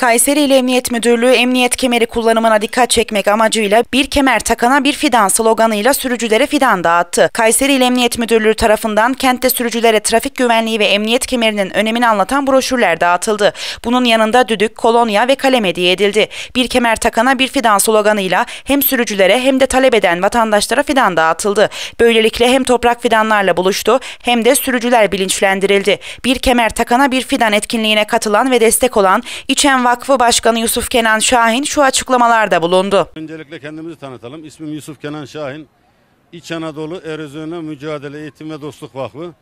Kayseri İl Emniyet Müdürlüğü emniyet kemeri kullanımına dikkat çekmek amacıyla bir kemer takana bir fidan sloganıyla sürücülere fidan dağıttı. Kayseri İl Emniyet Müdürlüğü tarafından kentte sürücülere trafik güvenliği ve emniyet kemerinin önemini anlatan broşürler dağıtıldı. Bunun yanında düdük, kolonya ve kalem hediye edildi. Bir kemer takana bir fidan sloganıyla hem sürücülere hem de talep eden vatandaşlara fidan dağıtıldı. Böylelikle hem toprak fidanlarla buluştu hem de sürücüler bilinçlendirildi. Bir kemer takana bir fidan etkinliğine katılan ve destek olan İçen Vakfı Başkanı Yusuf Kenan Şahin şu açıklamalarda bulundu. Öncelikle kendimizi tanıtalım. İsmim Yusuf Kenan Şahin. İç Anadolu Erozyona Mücadele Eğitim ve Dostluk Vakfı.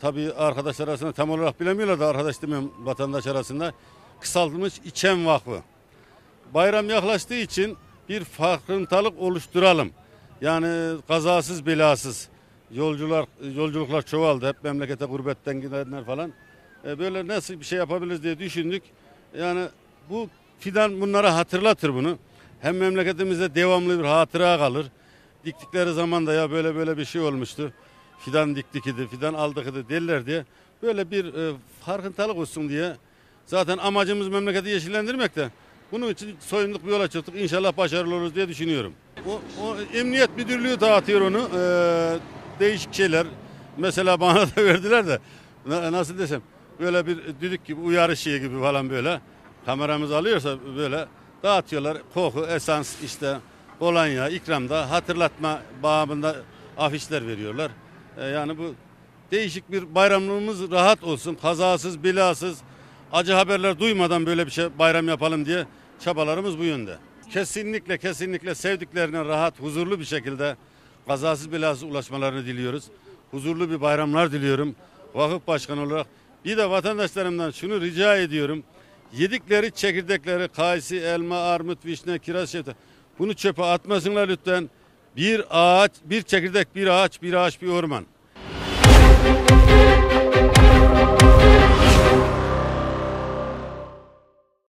Tabii arkadaşlar arasında tam olarak bilemiyorlar da arkadaş demiyorum vatandaş arasında. Kısaltılmış İçem Vakfı. Bayram yaklaştığı için bir farkındalık oluşturalım. Yani kazasız belasız yolcular yolculuklar çoğaldı. Hep memlekete gurbetten gidenler falan. E, böyle nasıl bir şey yapabiliriz diye düşündük. Yani bu fidan bunlara hatırlatır bunu. Hem memleketimizde devamlı bir hatıra kalır. Diktikleri zaman da ya böyle böyle bir şey olmuştu. Fidan diktik idi, fidan aldık idi derler diye. Böyle bir e, farkındalık olsun diye. Zaten amacımız memleketi yeşillendirmek de. Bunun için soyunluk bir yola çıktık. İnşallah başarılı oluruz diye düşünüyorum. O, o emniyet müdürlüğü dağıtıyor onu. Ee, değişik şeyler. Mesela bana da verdiler de. Nasıl desem. Böyle bir düdük gibi uyarı şeyi gibi falan böyle kameramız alıyorsa böyle dağıtıyorlar. Koku, esans işte olan ya ikramda hatırlatma bağımında afişler veriyorlar. E, yani bu değişik bir bayramlığımız rahat olsun. Kazasız, belasız acı haberler duymadan böyle bir şey bayram yapalım diye çabalarımız bu yönde. Kesinlikle kesinlikle sevdiklerine rahat, huzurlu bir şekilde kazasız belasız ulaşmalarını diliyoruz. Huzurlu bir bayramlar diliyorum. Vakıf başkanı olarak bir de vatandaşlarımdan şunu rica ediyorum. Yedikleri çekirdekleri kayısı, elma, armut, vişne, kiraz, şeftali. Bunu çöpe atmasınlar lütfen. Bir ağaç, bir çekirdek, bir ağaç, bir ağaç, bir orman.